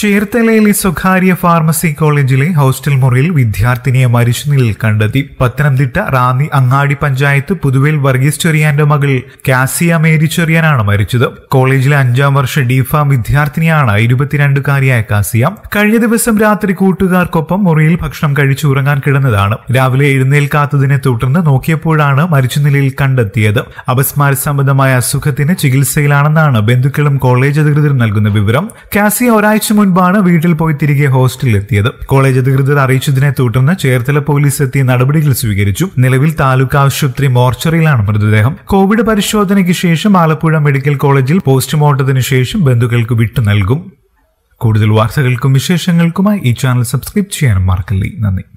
ചേർത്തലയിലെ സ്വകാര്യ ഫാർമസി കോളേജിലെ ഹോസ്റ്റൽ മുറിയിൽ വിദ്യാർത്ഥിനിയെ മരിച്ചുനിലയിൽ കണ്ടെത്തി പത്തനംതിട്ട റാന്നി അങ്ങാടി പഞ്ചായത്ത് പുതുവേൽ വർഗീസ് ചെറിയാന്റെ മകൾ കാസിയ മേരി ചെറിയാനാണ് മരിച്ചത് കോളേജിലെ അഞ്ചാം വർഷ ഡിഫാം വിദ്യാർത്ഥിനിയാണ് ഇരുപത്തിരണ്ടുകാരിയായ കാസിയ കഴിഞ്ഞ ദിവസം രാത്രി കൂട്ടുകാർക്കൊപ്പം മുറിയിൽ ഭക്ഷണം കഴിച്ചു ഉറങ്ങാൻ കിടന്നതാണ് രാവിലെ എഴുന്നേൽക്കാത്തതിനെ തുടർന്ന് നോക്കിയപ്പോഴാണ് മരിച്ചുനിലയിൽ കണ്ടെത്തിയത് അപസ്മാര സംബന്ധമായ അസുഖത്തിന് ചികിത്സയിലാണെന്നാണ് ബന്ധുക്കളും കോളേജ് അധികൃതരും നൽകുന്ന വിവരം കാസിയ ഒരാഴ്ച മുൻ മുൻപാണ് വീട്ടിൽ പോയി തിരികെ ഹോസ്റ്റലിലെത്തിയത് കോളേജ് അധികൃതർ അറിയിച്ചതിനെ തുടർന്ന് ചേർത്തല പോലീസ് എത്തി നടപടികൾ സ്വീകരിച്ചു നിലവിൽ താലൂക്ക് ആശുപത്രി മോർച്ചറിയിലാണ് മൃതദേഹം കോവിഡ് പരിശോധനയ്ക്ക് ശേഷം ആലപ്പുഴ മെഡിക്കൽ കോളേജിൽ പോസ്റ്റ്മോർട്ടത്തിന് ശേഷം ബന്ധുക്കൾക്ക് വിട്ടു നൽകും കൂടുതൽ വാർത്തകൾക്കും വിശേഷങ്ങൾക്കുമായി ഈ ചാനൽ സബ്സ്ക്രൈബ് ചെയ്യാനും മറക്കല്ലേ നന്ദി